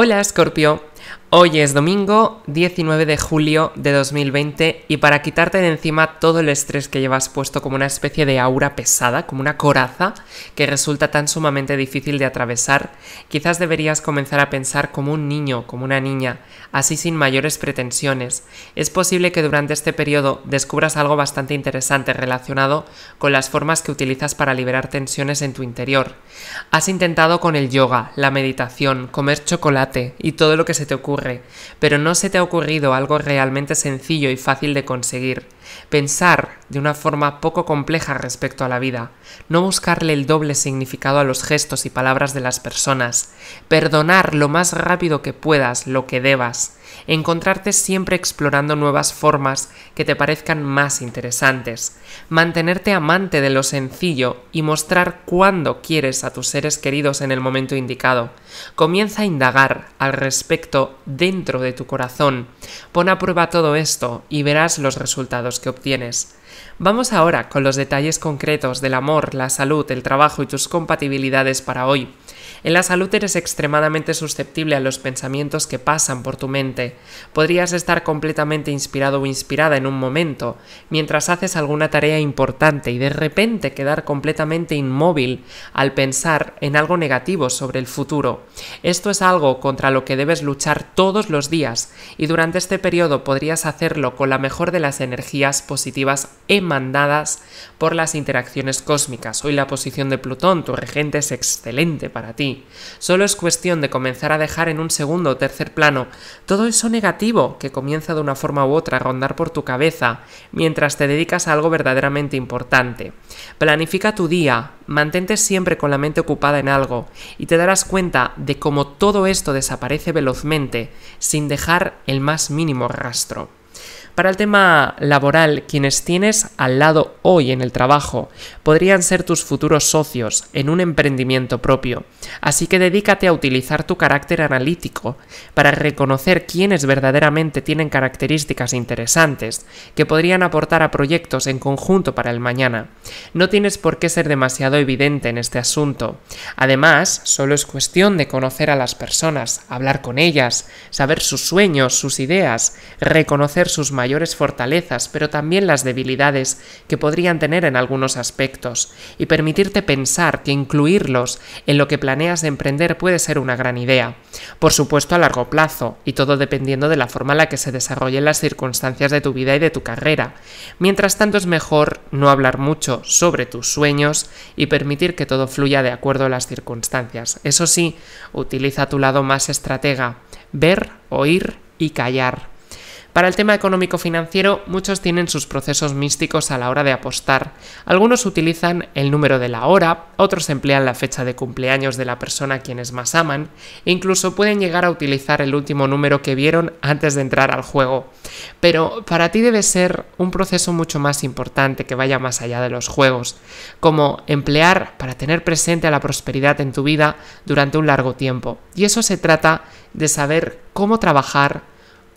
Hola, Scorpio. Hoy es domingo 19 de julio de 2020 y para quitarte de encima todo el estrés que llevas puesto como una especie de aura pesada, como una coraza que resulta tan sumamente difícil de atravesar, quizás deberías comenzar a pensar como un niño, como una niña, así sin mayores pretensiones. Es posible que durante este periodo descubras algo bastante interesante relacionado con las formas que utilizas para liberar tensiones en tu interior. Has intentado con el yoga, la meditación, comer chocolate y todo lo que se te ocurra pero no se te ha ocurrido algo realmente sencillo y fácil de conseguir. Pensar de una forma poco compleja respecto a la vida, no buscarle el doble significado a los gestos y palabras de las personas, perdonar lo más rápido que puedas lo que debas, encontrarte siempre explorando nuevas formas que te parezcan más interesantes, mantenerte amante de lo sencillo y mostrar cuándo quieres a tus seres queridos en el momento indicado. Comienza a indagar al respecto dentro de tu corazón, pon a prueba todo esto y verás los resultados que obtienes. Vamos ahora con los detalles concretos del amor, la salud, el trabajo y tus compatibilidades para hoy. En la salud eres extremadamente susceptible a los pensamientos que pasan por tu mente. Podrías estar completamente inspirado o inspirada en un momento, mientras haces alguna tarea importante y de repente quedar completamente inmóvil al pensar en algo negativo sobre el futuro. Esto es algo contra lo que debes luchar todos los días y durante este periodo podrías hacerlo con la mejor de las energías positivas mandadas por las interacciones cósmicas. Hoy la posición de Plutón, tu regente, es excelente para ti. Solo es cuestión de comenzar a dejar en un segundo o tercer plano todo eso negativo que comienza de una forma u otra a rondar por tu cabeza mientras te dedicas a algo verdaderamente importante. Planifica tu día, mantente siempre con la mente ocupada en algo y te darás cuenta de cómo todo esto desaparece velozmente sin dejar el más mínimo rastro. Para el tema laboral, quienes tienes al lado hoy en el trabajo podrían ser tus futuros socios en un emprendimiento propio, así que dedícate a utilizar tu carácter analítico para reconocer quienes verdaderamente tienen características interesantes que podrían aportar a proyectos en conjunto para el mañana. No tienes por qué ser demasiado evidente en este asunto. Además, solo es cuestión de conocer a las personas, hablar con ellas, saber sus sueños, sus ideas, reconocer sus mayores mayores fortalezas, pero también las debilidades que podrían tener en algunos aspectos, y permitirte pensar que incluirlos en lo que planeas emprender puede ser una gran idea. Por supuesto a largo plazo, y todo dependiendo de la forma en la que se desarrollen las circunstancias de tu vida y de tu carrera. Mientras tanto es mejor no hablar mucho sobre tus sueños y permitir que todo fluya de acuerdo a las circunstancias. Eso sí, utiliza tu lado más estratega, ver, oír y callar. Para el tema económico-financiero, muchos tienen sus procesos místicos a la hora de apostar. Algunos utilizan el número de la hora, otros emplean la fecha de cumpleaños de la persona a quienes más aman, e incluso pueden llegar a utilizar el último número que vieron antes de entrar al juego. Pero para ti debe ser un proceso mucho más importante que vaya más allá de los juegos, como emplear para tener presente a la prosperidad en tu vida durante un largo tiempo. Y eso se trata de saber cómo trabajar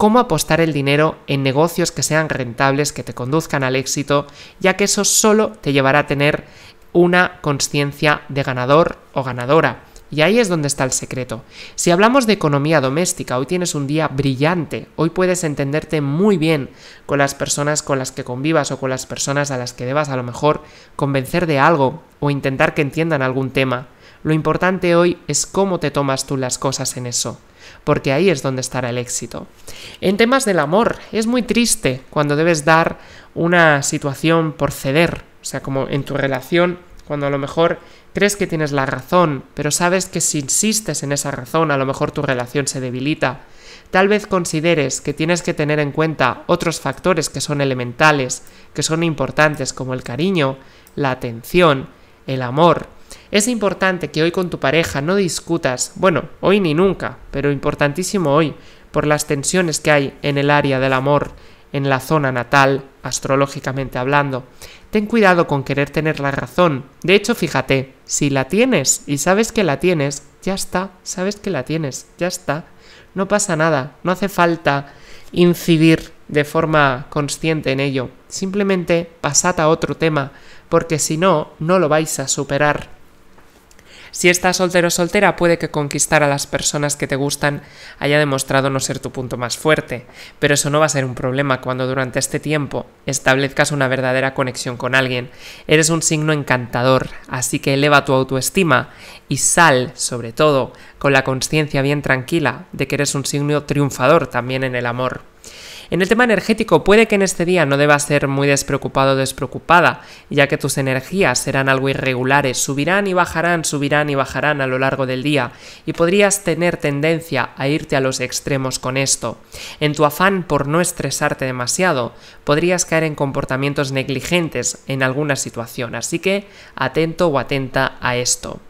cómo apostar el dinero en negocios que sean rentables, que te conduzcan al éxito, ya que eso solo te llevará a tener una conciencia de ganador o ganadora. Y ahí es donde está el secreto. Si hablamos de economía doméstica, hoy tienes un día brillante, hoy puedes entenderte muy bien con las personas con las que convivas o con las personas a las que debas a lo mejor convencer de algo o intentar que entiendan algún tema. Lo importante hoy es cómo te tomas tú las cosas en eso porque ahí es donde estará el éxito. En temas del amor, es muy triste cuando debes dar una situación por ceder, o sea, como en tu relación, cuando a lo mejor crees que tienes la razón, pero sabes que si insistes en esa razón, a lo mejor tu relación se debilita. Tal vez consideres que tienes que tener en cuenta otros factores que son elementales, que son importantes, como el cariño, la atención, el amor, es importante que hoy con tu pareja no discutas, bueno, hoy ni nunca, pero importantísimo hoy, por las tensiones que hay en el área del amor, en la zona natal, astrológicamente hablando. Ten cuidado con querer tener la razón. De hecho, fíjate, si la tienes y sabes que la tienes, ya está, sabes que la tienes, ya está. No pasa nada, no hace falta incidir de forma consciente en ello. Simplemente pasad a otro tema, porque si no, no lo vais a superar. Si estás soltero o soltera, puede que conquistar a las personas que te gustan haya demostrado no ser tu punto más fuerte, pero eso no va a ser un problema cuando durante este tiempo establezcas una verdadera conexión con alguien. Eres un signo encantador, así que eleva tu autoestima y sal, sobre todo, con la conciencia bien tranquila de que eres un signo triunfador también en el amor. En el tema energético, puede que en este día no debas ser muy despreocupado o despreocupada, ya que tus energías serán algo irregulares, subirán y bajarán, subirán y bajarán a lo largo del día, y podrías tener tendencia a irte a los extremos con esto. En tu afán por no estresarte demasiado, podrías caer en comportamientos negligentes en alguna situación, así que atento o atenta a esto.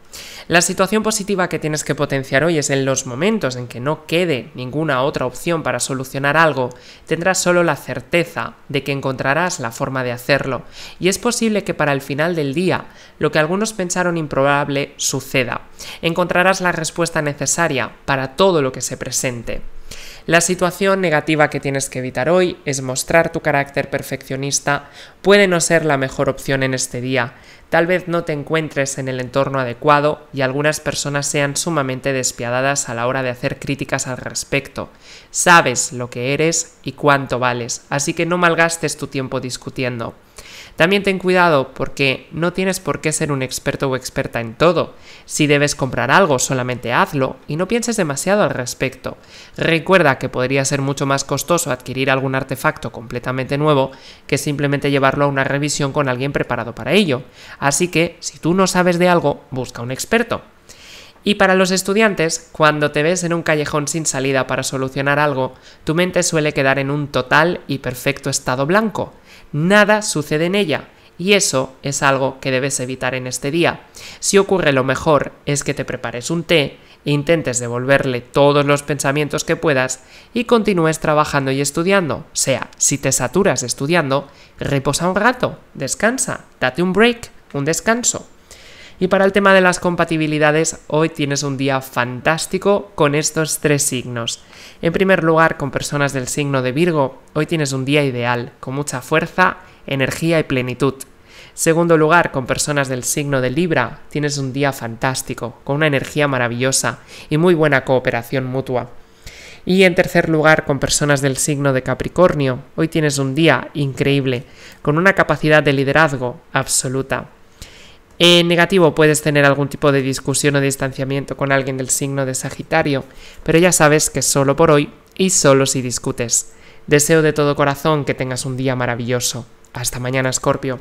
La situación positiva que tienes que potenciar hoy es en los momentos en que no quede ninguna otra opción para solucionar algo, tendrás solo la certeza de que encontrarás la forma de hacerlo, y es posible que para el final del día, lo que algunos pensaron improbable suceda. Encontrarás la respuesta necesaria para todo lo que se presente. La situación negativa que tienes que evitar hoy es mostrar tu carácter perfeccionista. Puede no ser la mejor opción en este día tal vez no te encuentres en el entorno adecuado y algunas personas sean sumamente despiadadas a la hora de hacer críticas al respecto. Sabes lo que eres y cuánto vales, así que no malgastes tu tiempo discutiendo. También ten cuidado porque no tienes por qué ser un experto o experta en todo. Si debes comprar algo, solamente hazlo y no pienses demasiado al respecto. Recuerda que podría ser mucho más costoso adquirir algún artefacto completamente nuevo que simplemente llevarlo a una revisión con alguien preparado para ello. Así que, si tú no sabes de algo, busca un experto. Y para los estudiantes, cuando te ves en un callejón sin salida para solucionar algo, tu mente suele quedar en un total y perfecto estado blanco nada sucede en ella. Y eso es algo que debes evitar en este día. Si ocurre lo mejor es que te prepares un té e intentes devolverle todos los pensamientos que puedas y continúes trabajando y estudiando. O sea, si te saturas estudiando, reposa un rato, descansa, date un break, un descanso. Y para el tema de las compatibilidades, hoy tienes un día fantástico con estos tres signos. En primer lugar, con personas del signo de Virgo, hoy tienes un día ideal, con mucha fuerza, energía y plenitud. Segundo lugar, con personas del signo de Libra, tienes un día fantástico, con una energía maravillosa y muy buena cooperación mutua. Y en tercer lugar, con personas del signo de Capricornio, hoy tienes un día increíble, con una capacidad de liderazgo absoluta. En negativo puedes tener algún tipo de discusión o distanciamiento con alguien del signo de Sagitario, pero ya sabes que solo por hoy y solo si discutes. Deseo de todo corazón que tengas un día maravilloso. Hasta mañana, Scorpio.